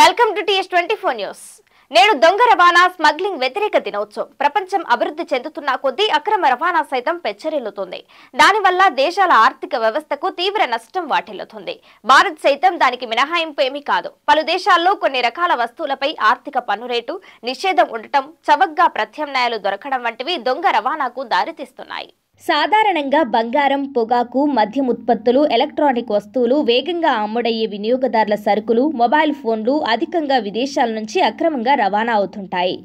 welcome to TS twenty four news నేడు దొంగ రవాణా స్మగ్లింగ్ వ్యతిరేక దినోత్సవం ప్రపంచం అభివృద్ధి చెందుతున్న కొద్దీ అక్రమ రవాణా సైతం పెచ్చరిల్లుతుంది దానివల్ల దేశాల ఆర్థిక వ్యవస్థకు తీవ్ర నష్టం వాటిల్లుతుంది భారత్ సైతం దానికి మినహాయింపు ఏమీ కాదు పలు దేశాల్లో కొన్ని రకాల వస్తువులపై ఆర్థిక పన్ను రేటు నిషేధం ఉండటం చవగ్గా ప్రత్యామ్నాయాలు దొరకడం వంటివి దొంగ రవాణాకు దారితీస్తున్నాయి సాధారణంగా బంగారం పొగాకు మద్యం ఉత్పత్తులు ఎలక్ట్రానిక్ వస్తువులు వేగంగా అమ్ముడయ్యే వినియోగదారుల సరుకులు మొబైల్ ఫోన్లు అధికంగా విదేశాల నుంచి అక్రమంగా రవాణా అవుతుంటాయి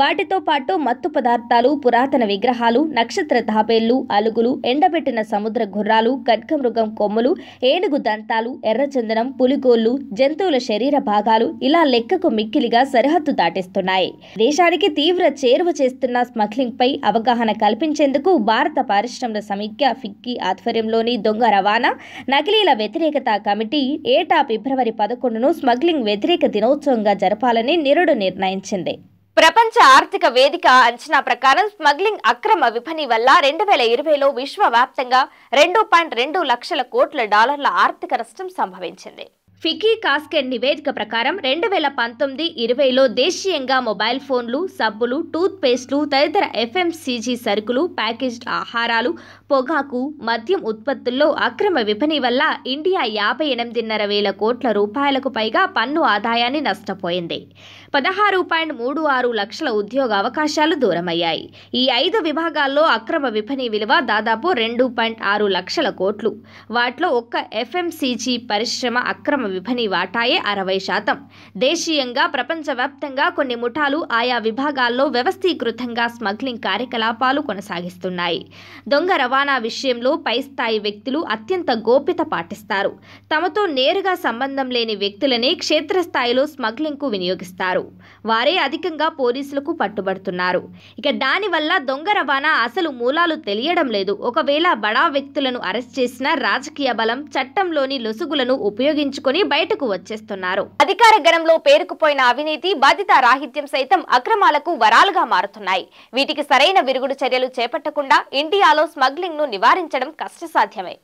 వాటితో పాటు మత్తు పదార్థాలు పురాతన విగ్రహాలు నక్షత్ర తాబేళ్లు అలుగులు ఎండబెట్టిన సముద్ర గుర్రాలు ఖడ్గమృగం కొమ్ములు ఏనుగు దంతాలు ఎర్రచందనం పులిగోళ్లు జంతువుల శరీర భాగాలు ఇలా లెక్కకు మిక్కిలిగా సరిహద్దు దాటిస్తున్నాయి దేశానికి తీవ్ర చేరువ చేస్తున్న స్మగ్లింగ్పై అవగాహన కల్పించేందుకు భారత పారిశ్రమిక సమిఖ్య ఫిక్కీ ఆధ్వర్యంలోని దొంగ రవాణా నకిలీల వ్యతిరేకత కమిటీ ఏటా ఫిబ్రవరి పదకొండును స్మగ్లింగ్ వ్యతిరేక దినోత్సవంగా జరపాలని నిరుడు నిర్ణయించింది ప్రపంచ ఆర్థిక వేదిక అంచనా ప్రకారం స్మగ్లింగ్ అక్రమ విపణి వల్ల రెండు వేల ఇరవైలో విశ్వవ్యాప్తంగా రెండు పాయింట్ రెండు లక్షల కోట్ల డాలర్ల ఆర్థిక నష్టం సంభవించింది ఫికీ కాస్కెట్ నివేదిక ప్రకారం రెండు వేల పంతొమ్మిది ఇరవైలో దేశీయంగా మొబైల్ ఫోన్లు సబ్బులు టూత్పేస్టులు తదితర ఎఫ్ఎంసీజీ సరుకులు ప్యాకేజ్డ్ ఆహారాలు పొగాకు మద్యం ఉత్పత్తుల్లో అక్రమ విపణి వల్ల ఇండియా యాభై ఎనిమిదిన్నర వేల కోట్ల రూపాయలకు పైగా పన్ను ఆదాయాన్ని నష్టపోయింది పదహారు పాయింట్ మూడు ఆరు లక్షల ఉద్యోగ అవకాశాలు దూరమయ్యాయి ఈ ఐదు విభాగాల్లో అక్రమ విపణి విలువ దాదాపు రెండు పాయింట్ ఆరు లక్షల కోట్లు వాటిలో ఒక్క ఎఫ్ఎంసీజీ పరిశ్రమ అక్రమ విభని వాటాయే అరవై శాతం దేశీయంగా ప్రపంచవ్యాప్తంగా కొన్ని ముఠాలు ఆయా విభాగాల్లో వ్యవస్థీకృతంగా స్మగ్లింగ్ కార్యకలాపాలు కొనసాగిస్తున్నాయి దొంగ రవాణా విషయంలో పై స్థాయి వ్యక్తులు అత్యంత గోప్యత పాటిస్తారు తమతో నేరుగా సంబంధం లేని వ్యక్తులనే క్షేత్రస్థాయిలో స్మగ్లింగ్కు వినియోగిస్తారు వారే అధికంగా పోలీసులకు పట్టుబడుతున్నారు ఇక దానివల్ల దొంగ రవాణా అసలు మూలాలు తెలియడం లేదు ఒకవేళ బడా వ్యక్తులను అరెస్ట్ చేసిన రాజకీయ బలం చట్టంలోని లొసుగులను ఉపయోగించుకొని తీసుకుని బయటకు వచ్చేస్తున్నారు అధికార గణంలో పేరుకుపోయిన అవినీతి బాధిత రాహిత్యం సైతం అక్రమాలకు వరాలుగా మారుతున్నాయి వీటికి సరైన విరుగుడు చర్యలు చేపట్టకుండా ఇండియాలో స్మగ్లింగ్ ను నివారించడం కష్టసాధ్యమే